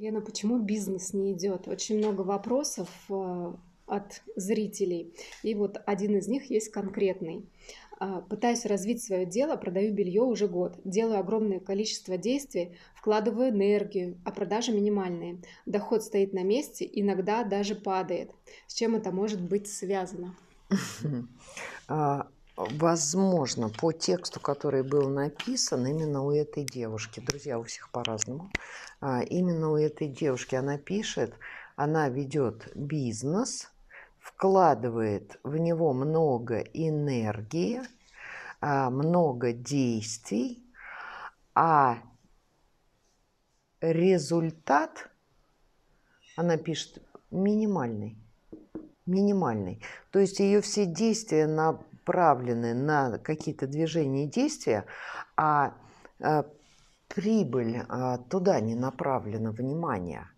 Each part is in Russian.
Лена, почему бизнес не идет? Очень много вопросов э, от зрителей. И вот один из них есть конкретный. А, пытаюсь развить свое дело, продаю белье уже год. Делаю огромное количество действий, вкладываю энергию, а продажи минимальные. Доход стоит на месте, иногда даже падает. С чем это может быть связано? А, возможно, по тексту, который был написан именно у этой девушки. Друзья, у всех по-разному. А, именно у этой девушки она пишет, она ведет бизнес, вкладывает в него много энергии, а, много действий, а результат, она пишет, минимальный. Минимальный. То есть ее все действия на направлены на какие-то движения и действия, а э, прибыль а, туда не направлена внимание.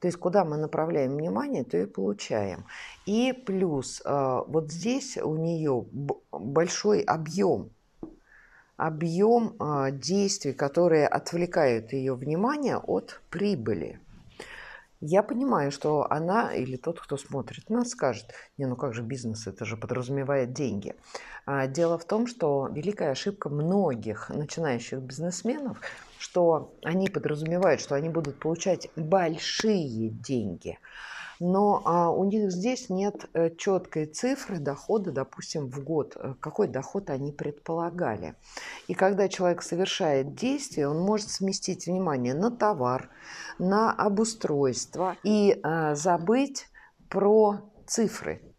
То есть куда мы направляем внимание, то и получаем. И плюс э, вот здесь у нее большой объем объем э, действий, которые отвлекают ее внимание от прибыли. Я понимаю, что она или тот, кто смотрит нас, скажет, не, ну как же бизнес, это же подразумевает деньги. А дело в том, что великая ошибка многих начинающих бизнесменов, что они подразумевают, что они будут получать большие деньги – но а, у них здесь нет э, четкой цифры дохода, допустим, в год, э, какой доход они предполагали. И когда человек совершает действие, он может сместить внимание на товар, на обустройство и а, забыть про цифры,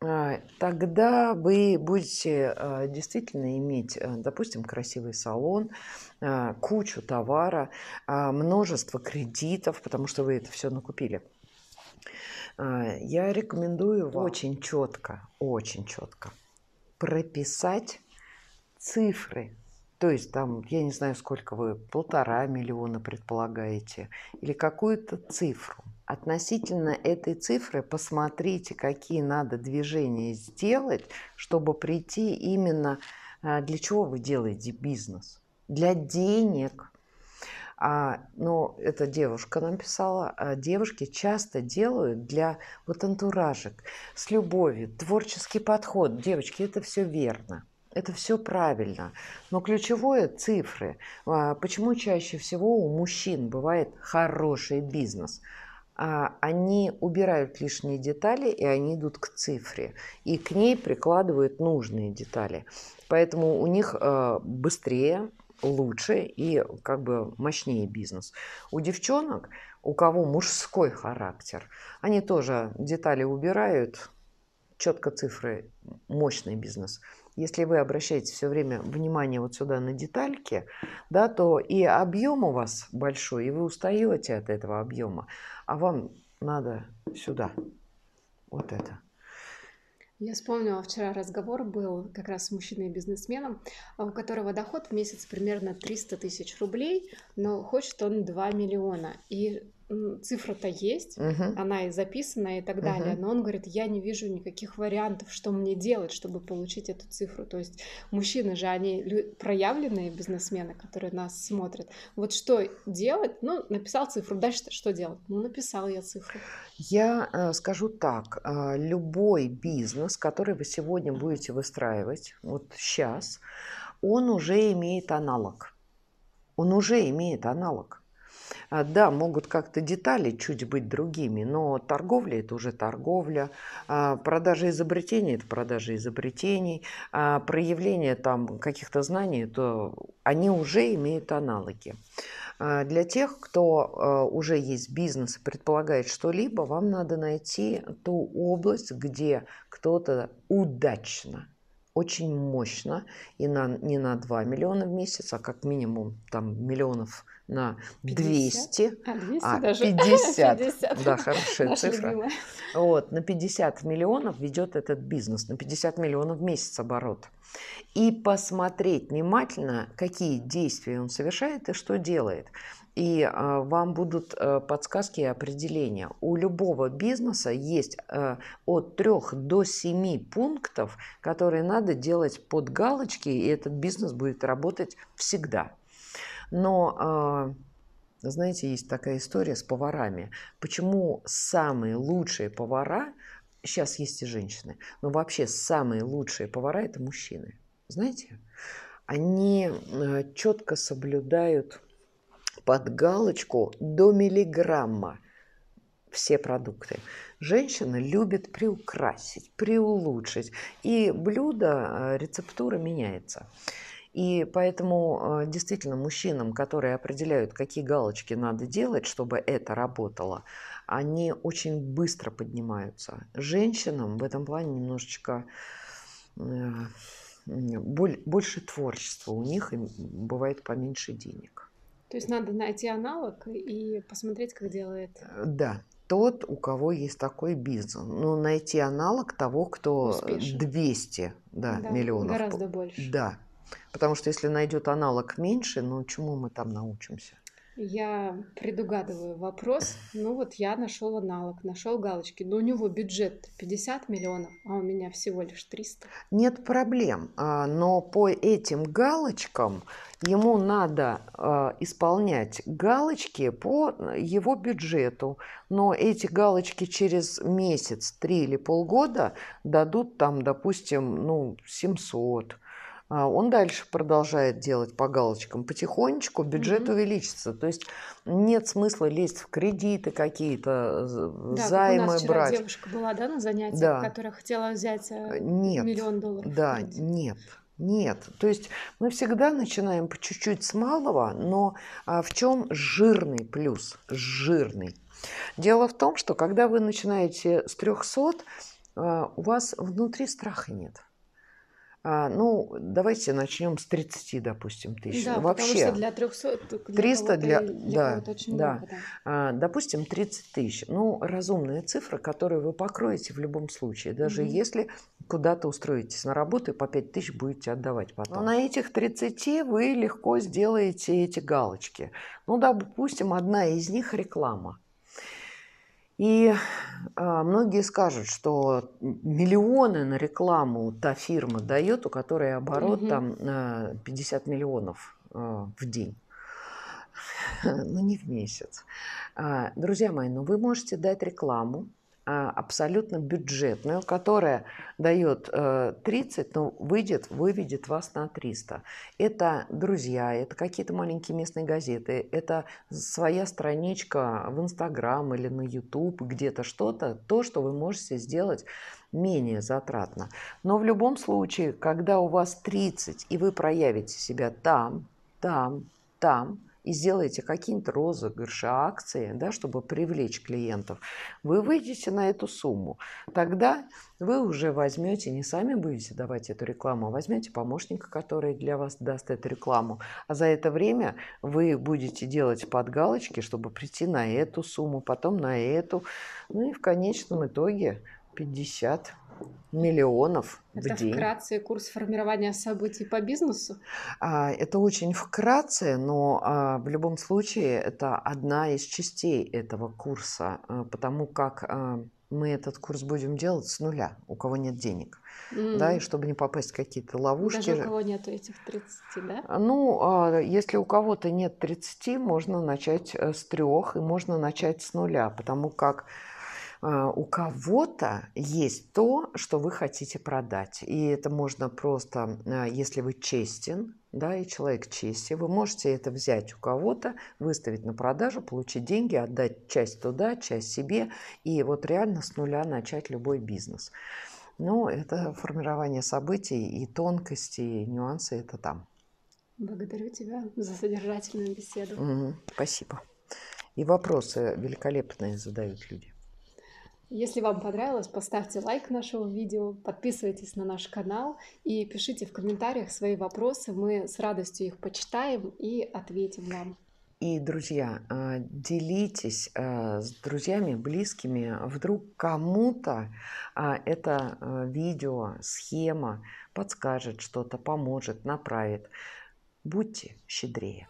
А, тогда вы будете а, действительно иметь, э, допустим, красивый салон, а, кучу товара, множество кредитов, потому что вы это все накупили. Я рекомендую вам очень четко, очень четко прописать цифры. То есть там, я не знаю, сколько вы, полтора миллиона предполагаете, или какую-то цифру – Относительно этой цифры посмотрите, какие надо движения сделать, чтобы прийти именно... А, для чего вы делаете бизнес? Для денег. А, ну, эта девушка нам писала, а девушки часто делают для вот антуражек, с любовью, творческий подход. Девочки, это все верно. Это все правильно. Но ключевое – цифры. А, почему чаще всего у мужчин бывает хороший бизнес – а, они убирают лишние детали, и они идут к цифре. И к ней прикладывают нужные детали. Поэтому у них э, быстрее, лучше и как бы мощнее бизнес. У девчонок, у кого мужской характер, они тоже детали убирают, четко цифры, мощный бизнес – если вы обращаете все время внимание вот сюда на детальки, да, то и объем у вас большой, и вы устаете от этого объема, а вам надо сюда, вот это. Я вспомнила, вчера разговор был как раз с мужчиной и бизнесменом, а у которого доход в месяц примерно 300 тысяч рублей, но хочет он 2 миллиона. И цифра-то есть, угу. она и записана и так далее, угу. но он говорит, я не вижу никаких вариантов, что мне делать, чтобы получить эту цифру. То есть мужчины же, они проявленные бизнесмены, которые нас смотрят. Вот что делать? Ну, написал цифру, дальше что делать? Ну, написал я цифру. Я э, скажу так, э, любой бизнес, который вы сегодня будете выстраивать, вот сейчас, он уже имеет аналог. Он уже имеет аналог. А, да, могут как-то детали чуть быть другими, но торговля – это уже торговля, а, продажа изобретений – это продажа изобретений, а, проявление там каких-то знаний – то они уже имеют аналоги. Для тех, кто уже есть бизнес и предполагает что-либо, вам надо найти ту область, где кто-то удачно очень мощно и на, не на 2 миллиона в месяц, а как минимум там миллионов на 200, 50? а, 200 а даже. 50, 50, да, хорошая Наша цифра, любимая. вот, на 50 миллионов ведет этот бизнес, на 50 миллионов в месяц оборот. И посмотреть внимательно, какие действия он совершает и что делает и а, вам будут э, подсказки и определения. У любого бизнеса есть э, от 3 до 7 пунктов, которые надо делать под галочки, и этот бизнес будет работать всегда. Но а, знаете, есть такая история с поварами. Почему самые лучшие повара, сейчас есть и женщины, но вообще самые лучшие повара – это мужчины. Знаете? Они э, четко соблюдают под галочку до миллиграмма все продукты. Женщина любит приукрасить, приулучшить, и блюдо, э, рецептура меняется. И поэтому э, действительно мужчинам, которые определяют, какие галочки надо делать, чтобы это работало, они очень быстро поднимаются. Женщинам в этом плане немножечко э, больше творчества у них и бывает поменьше денег. То есть надо найти аналог и посмотреть, как делает. Э, да, тот, у кого есть такой бизнес. Ну, найти аналог того, кто Успешен. 200 да, да, миллионов. Гораздо больше. Да. Потому что если найдет аналог меньше, ну чему мы там научимся? Я предугадываю вопрос. Ну вот я нашел аналог, нашел галочки. Но у него бюджет 50 миллионов, а у меня всего лишь 300. Нет проблем, а, но по этим галочкам ему надо а, исполнять галочки по его бюджету. Но эти галочки через месяц, три или полгода дадут там, допустим, ну, 700 а, он дальше продолжает делать по галочкам потихонечку, бюджет угу. увеличится. То есть нет смысла лезть в кредиты какие-то, да, займы как у нас вчера брать. девушка была, да, на занятиях, да. которая хотела взять э, э, нет, миллион долларов. Да, нет. Нет, то есть мы всегда начинаем по чуть-чуть с малого, но а, в чем жирный плюс? Жирный. Дело в том, что когда вы начинаете с 300, а, у вас внутри страха нет. А, ну, давайте начнем с 30, допустим, тысяч. Да, Вообще, ну, потому что для 300... Для 300 для... для да, очень да. Много, да. А, допустим, 30 тысяч. Ну, разумная цифра, которую вы покроете в любом случае. Даже угу. если куда-то устроитесь на работу и по 5 тысяч будете отдавать потом. Но ну, на этих 30 вы легко сделаете эти галочки. Ну, допустим, одна из них реклама. И а, многие скажут, что миллионы на рекламу та фирма дает, у которой оборот угу. там 50 а, миллионов а, в день. Ну, не в месяц. друзья мои, ну вы можете дать рекламу, а, абсолютно бюджетную, которая дает 30, э, но выйдет, выведет вас на 300. Это друзья, это какие-то маленькие местные газеты, это своя страничка в Инстаграм или на Ютуб, где-то что-то, то, что вы можете сделать менее затратно. Но в любом случае, когда у вас 30, и вы проявите себя там, там, там, и сделаете какие-нибудь розыгрыши, акции, да, чтобы привлечь клиентов, вы выйдете на эту сумму. Тогда вы уже возьмете, не сами будете давать эту рекламу, а возьмете помощника, который для вас даст эту рекламу. А за это время вы будете делать подгалочки, чтобы прийти на эту сумму, потом на эту. Ну и в конечном итоге 50 миллионов это в день. Это вкратце курс формирования событий по бизнесу? А, это очень вкратце, но а, в любом случае это одна из частей этого курса, а, потому как мы этот курс будем делать с нуля, у кого нет денег. Mm. Да, и чтобы не попасть в какие-то ловушки. Даже у кого нет этих 30, да? Ну, если у кого-то нет 30, можно начать э, с трех и можно начать с нуля, потому как а, у кого-то есть то, что вы хотите продать. И это можно просто, а, если вы честен, да, и человек чести, вы можете это взять у кого-то, выставить на продажу, получить деньги, отдать часть туда, часть себе, и вот реально с нуля начать любой бизнес. Ну, это формирование событий и тонкости, и нюансы это там. Благодарю тебя за содержательную беседу. Угу, спасибо. И вопросы великолепные задают люди. Если вам понравилось, поставьте лайк нашему видео, подписывайтесь на наш канал и пишите в комментариях свои вопросы. Мы с радостью их почитаем и ответим вам. И, друзья, а, делитесь а, с друзьями, близкими. Вдруг кому-то а, это видео, схема подскажет что-то, поможет, направит. Будьте щедрее.